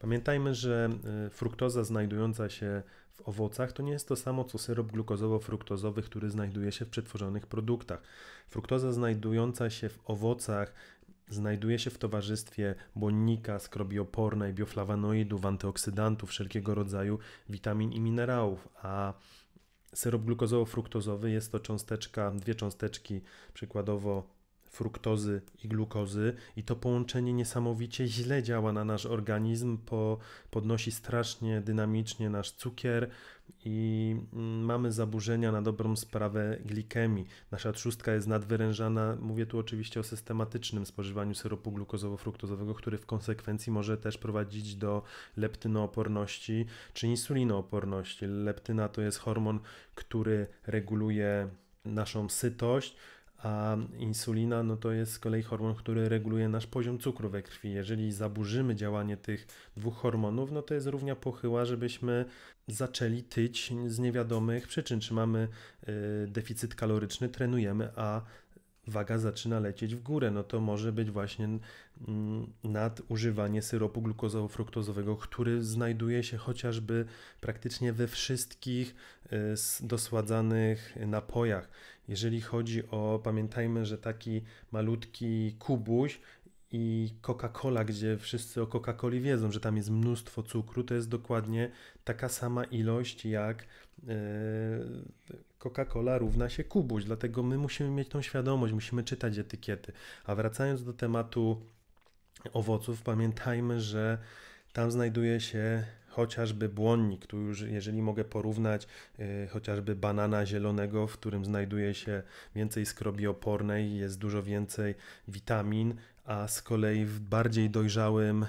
Pamiętajmy, że e, fruktoza znajdująca się w owocach to nie jest to samo co syrop glukozowo-fruktozowy, który znajduje się w przetworzonych produktach. Fruktoza znajdująca się w owocach znajduje się w towarzystwie błonnika, skrobi opornej, bioflawanoidów, antyoksydantów, wszelkiego rodzaju witamin i minerałów, a syrop glukozowo-fruktozowy jest to cząsteczka, dwie cząsteczki przykładowo fruktozy i glukozy, i to połączenie niesamowicie źle działa na nasz organizm, po, podnosi strasznie dynamicznie nasz cukier i mm, mamy zaburzenia na dobrą sprawę glikemii. Nasza trzustka jest nadwyrężana, mówię tu oczywiście o systematycznym spożywaniu syropu glukozowo-fruktozowego, który w konsekwencji może też prowadzić do leptynooporności czy insulinooporności. Leptyna to jest hormon, który reguluje naszą sytość, a insulina no to jest z kolei hormon, który reguluje nasz poziom cukru we krwi. Jeżeli zaburzymy działanie tych dwóch hormonów, no to jest równia pochyła, żebyśmy zaczęli tyć z niewiadomych przyczyn. Czy mamy y, deficyt kaloryczny, trenujemy, a waga zaczyna lecieć w górę, no to może być właśnie mm, nadużywanie syropu glukozowo-fruktozowego, który znajduje się chociażby praktycznie we wszystkich y, dosładzanych napojach. Jeżeli chodzi o, pamiętajmy, że taki malutki kubuś i Coca-Cola, gdzie wszyscy o Coca-Coli wiedzą, że tam jest mnóstwo cukru, to jest dokładnie taka sama ilość jak e, Coca-Cola równa się kubuś. Dlatego my musimy mieć tą świadomość, musimy czytać etykiety. A wracając do tematu owoców, pamiętajmy, że tam znajduje się chociażby błonnik, tu już jeżeli mogę porównać y, chociażby banana zielonego, w którym znajduje się więcej skrobi opornej, jest dużo więcej witamin, a z kolei w bardziej dojrzałym y,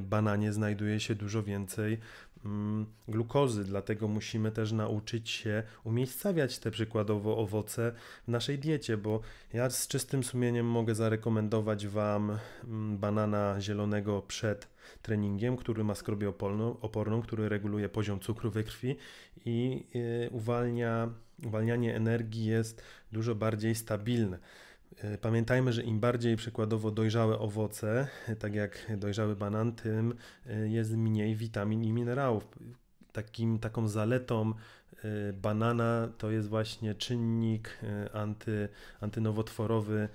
bananie znajduje się dużo więcej Mm, glukozy, dlatego musimy też nauczyć się umiejscawiać te przykładowo owoce w naszej diecie, bo ja z czystym sumieniem mogę zarekomendować Wam mm, banana zielonego przed treningiem, który ma skrobię oporną, oporną który reguluje poziom cukru we krwi i y, uwalnia, uwalnianie energii jest dużo bardziej stabilne. E, pamiętajmy, że im bardziej przykładowo dojrzałe owoce, e, tak jak dojrzały banan, tym e, jest mniej witamin i minerałów. Takim, taką zaletą banana to jest właśnie czynnik anty, antynowotworowy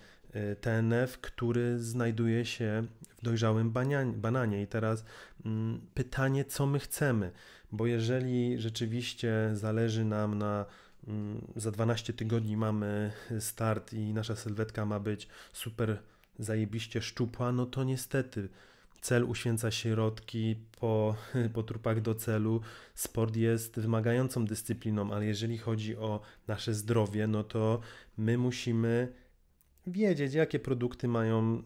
TNF, który znajduje się w dojrzałym bananie, bananie. I teraz mm, pytanie, co my chcemy, bo jeżeli rzeczywiście zależy nam na Mm, za 12 tygodni mamy start i nasza sylwetka ma być super zajebiście szczupła, no to niestety cel uświęca środki po, po trupach do celu. Sport jest wymagającą dyscypliną, ale jeżeli chodzi o nasze zdrowie, no to my musimy wiedzieć, jakie produkty mają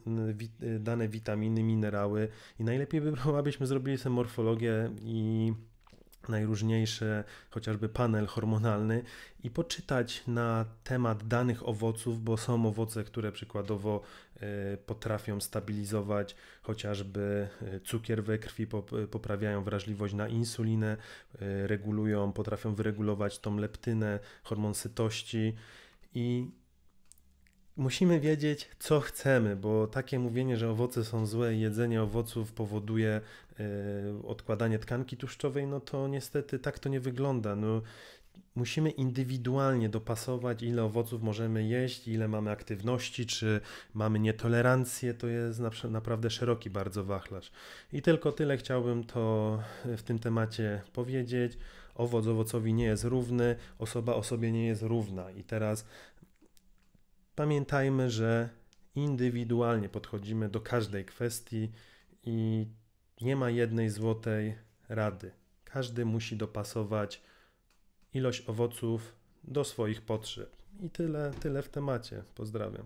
dane witaminy, minerały i najlepiej by było, abyśmy zrobili sobie morfologię i najróżniejsze chociażby panel hormonalny i poczytać na temat danych owoców, bo są owoce, które przykładowo e, potrafią stabilizować chociażby e, cukier we krwi, e, poprawiają wrażliwość na insulinę, regulują, potrafią wyregulować tą leptynę, hormon sytości i musimy wiedzieć, co chcemy, bo takie mówienie, że owoce są złe i jedzenie owoców powoduje y, odkładanie tkanki tłuszczowej, no to niestety tak to nie wygląda. No, musimy indywidualnie dopasować, ile owoców możemy jeść, ile mamy aktywności, czy mamy nietolerancję. To jest naprawdę szeroki bardzo wachlarz. I tylko tyle chciałbym to e, w tym temacie powiedzieć owoc owocowi nie jest równy, osoba osobie nie jest równa. I teraz Pamiętajmy, że indywidualnie podchodzimy do każdej kwestii i nie ma jednej złotej rady. Każdy musi dopasować ilość owoców do swoich potrzeb. I tyle, tyle w temacie. Pozdrawiam.